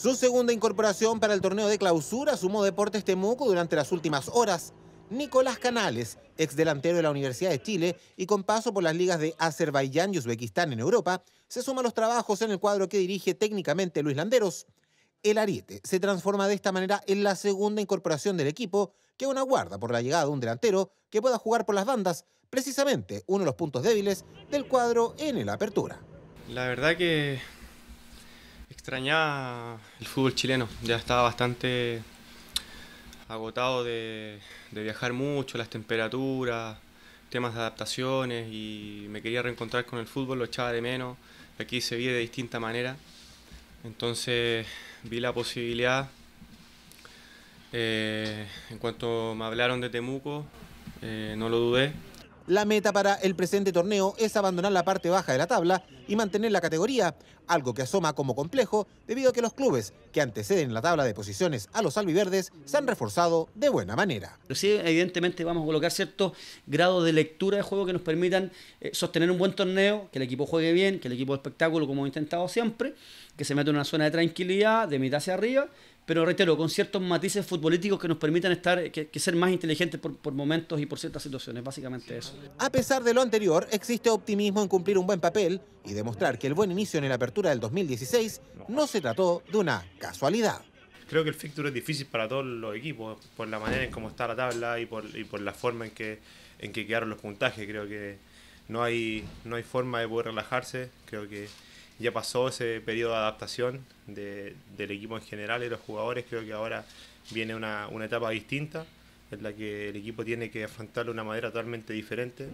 Su segunda incorporación para el torneo de clausura sumó Deportes Temuco durante las últimas horas. Nicolás Canales, ex delantero de la Universidad de Chile y con paso por las ligas de Azerbaiyán y Uzbekistán en Europa, se suma a los trabajos en el cuadro que dirige técnicamente Luis Landeros. El Ariete se transforma de esta manera en la segunda incorporación del equipo, que aún aguarda por la llegada de un delantero que pueda jugar por las bandas, precisamente uno de los puntos débiles del cuadro en el Apertura. La verdad que Extrañaba el fútbol chileno, ya estaba bastante agotado de, viajar mucho, las temperaturas, temas de adaptaciones y me quería reencontrar con el fútbol, lo echaba de menos, aquí se vive de distinta manera, entonces vi la posibilidad, eh, en cuanto me hablaron de Temuco, eh, no lo dudé, la meta para el presente torneo es abandonar la parte baja de la tabla y mantener la categoría, algo que asoma como complejo debido a que los clubes que anteceden la tabla de posiciones a los albiverdes se han reforzado de buena manera. Sí, evidentemente vamos a colocar ciertos grados de lectura de juego que nos permitan eh, sostener un buen torneo, que el equipo juegue bien, que el equipo de espectáculo como hemos intentado siempre, que se meta en una zona de tranquilidad, de mitad hacia arriba, pero reitero, con ciertos matices futbolísticos que nos permitan estar, que, ser más inteligentes por, momentos y por ciertas situaciones, básicamente eso. A pesar de lo anterior, existe optimismo en cumplir un buen papel y demostrar que el buen inicio en la apertura del 2016 no se trató de una casualidad. Creo que el fixture es difícil para todos los equipos, por la manera en cómo está la tabla y por, y por la forma en que, en que quedaron los puntajes. Creo que no hay, no hay forma de poder relajarse, creo que ya pasó ese periodo de adaptación del equipo en general y los jugadores. Creo que ahora viene una, una etapa distinta en la que el equipo tiene que afrontarlo de una manera totalmente diferente.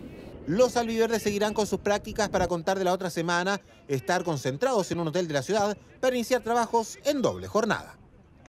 Los albiverdes seguirán con sus prácticas para contar de la otra semana, estar concentrados en un hotel de la ciudad para iniciar trabajos en doble jornada.